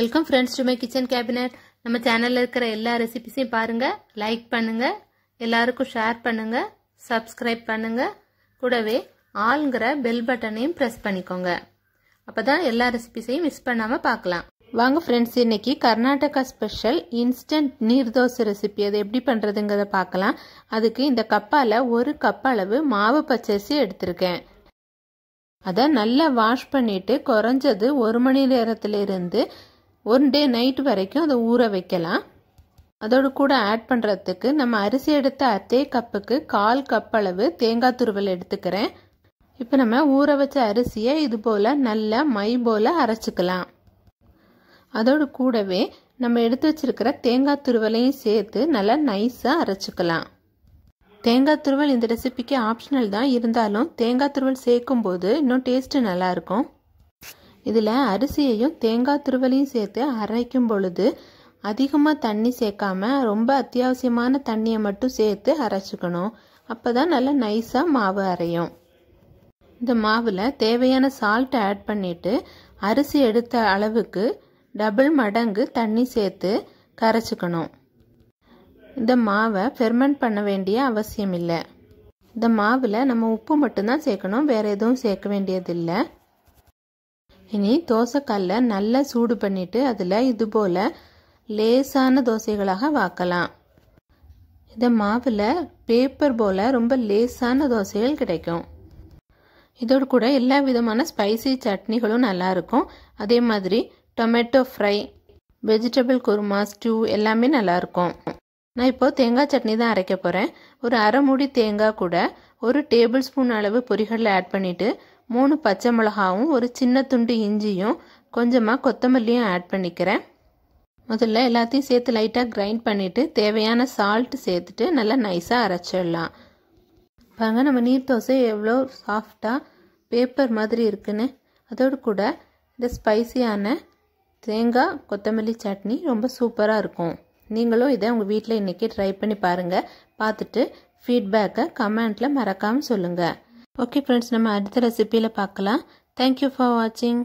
welcome friends to my kitchen cabinet நம்ம சேனலில் இருக்கிற எல்லா ரெசிபிஸையும் பாருங்கள் லைக் பண்ணுங்கள் எல்லாருக்கும் ஷேர் பண்ணுங்கள் சப்ஸ்கிரைப் பண்ணுங்கள் கூடவே ஆளுங்கிற பெல் பட்டனையும் ப்ரெஸ் பண்ணிக்கோங்க அப்போ தான் எல்லா ரெசிபிஸையும் மிஸ் பண்ணாமல் பார்க்கலாம் வாங்க ஃப்ரெண்ட்ஸ் இன்னைக்கு Karnataka special instant neer dosa recipe அது எப்படி பண்ணுறதுங்கிறத பார்க்கலாம் அதுக்கு இந்த கப்பால் ஒரு கப் அளவு மாவு பச்சரிசி எடுத்திருக்கேன் அதை நல்லா வாஷ் பண்ணிட்டு குறைஞ்சது ஒரு மணி நேரத்திலிருந்து ஒன் டே நைட் வரைக்கும் அதை ஊற வைக்கலாம் அதோடு கூட ஆட் பண்ணுறதுக்கு நம்ம அரிசி எடுத்த அதே கப்புக்கு கால் கப் அளவு தேங்காய் துருவல் எடுத்துக்கிறேன் இப்போ நம்ம ஊற வச்ச அரிசியை இது போல் நல்லா மை போல் அரைச்சிக்கலாம் அதோடு கூடவே நம்ம எடுத்து வச்சிருக்கிற தேங்காய் துருவலையும் சேர்த்து நல்லா நைஸாக அரைச்சிக்கலாம் தேங்காய் துருவல் இந்த ரெசிபிக்கு ஆப்ஷனல் தான் இருந்தாலும் தேங்காய் துருவல் சேர்க்கும் போது இன்னும் டேஸ்ட்டு நல்லாயிருக்கும் இதில் அரிசியையும் தேங்காய் துருவலையும் சேர்த்து அரைக்கும் பொழுது அதிகமாக தண்ணி சேர்க்காம ரொம்ப அத்தியாவசியமான தண்ணியை மட்டும் சேர்த்து அரைச்சிக்கணும் அப்போ தான் நல்லா நைஸாக மாவு அரையும் இந்த மாவில் தேவையான சால்ட்டை ஆட் பண்ணிவிட்டு அரிசி எடுத்த அளவுக்கு டபுள் மடங்கு தண்ணி சேர்த்து கரைச்சிக்கணும் இந்த மாவை ஃபெர்மெண்ட் பண்ண வேண்டிய அவசியம் இல்லை இந்த மாவில் நம்ம உப்பு மட்டும்தான் சேர்க்கணும் வேறு எதுவும் சேர்க்க வேண்டியதில்லை இனி தோசைக்கல்ல நல்லா சூடு பண்ணிவிட்டு அதில் இது போல் லேசான தோசைகளாக வாக்கலாம் இந்த மாவில் பேப்பர் போல் ரொம்ப லேசான தோசைகள் கிடைக்கும் இதோடு கூட எல்லா விதமான ஸ்பைசி சட்னிகளும் நல்லாயிருக்கும் அதே மாதிரி tomato fry vegetable kurma stew எல்லாமே நல்லாயிருக்கும் நான் இப்போது தேங்காய் சட்னி தான் அரைக்க போகிறேன் ஒரு அரை மூடி தேங்காய் கூட ஒரு டேபிள் ஸ்பூன் அளவு பொரிகளில் ஆட் பண்ணிவிட்டு மூணு பச்சை மிளகாவும் ஒரு சின்ன துண்டு இஞ்சியும் கொஞ்சமாக கொத்தமல்லியும் ஆட் பண்ணிக்கிறேன் முதல்ல எல்லாத்தையும் சேர்த்து லைட்டாக கிரைண்ட் பண்ணிவிட்டு தேவையான சால்ட் சேர்த்துட்டு நல்லா நைஸாக அரைச்சிடலாம் பாருங்க நம்ம நீர் தோசை எவ்வளோ சாஃப்டாக பேப்பர் மாதிரி இருக்குன்னு அதோடு கூட இந்த ஸ்பைசியான தேங்காய் கொத்தமல்லி சட்னி ரொம்ப சூப்பராக இருக்கும் நீங்களும் இதை உங்கள் வீட்டில் இன்றைக்கி ட்ரை பண்ணி பாருங்கள் பார்த்துட்டு ஃபீட்பேக்கை கமெண்ட்டில் மறக்காமல் சொல்லுங்கள் ஓகே ஃப்ரெண்ட்ஸ் நம்ம அடுத்த ரெசிப்பியில் பார்க்கலாம் தேங்க்யூ ஃபார் வாட்சிங்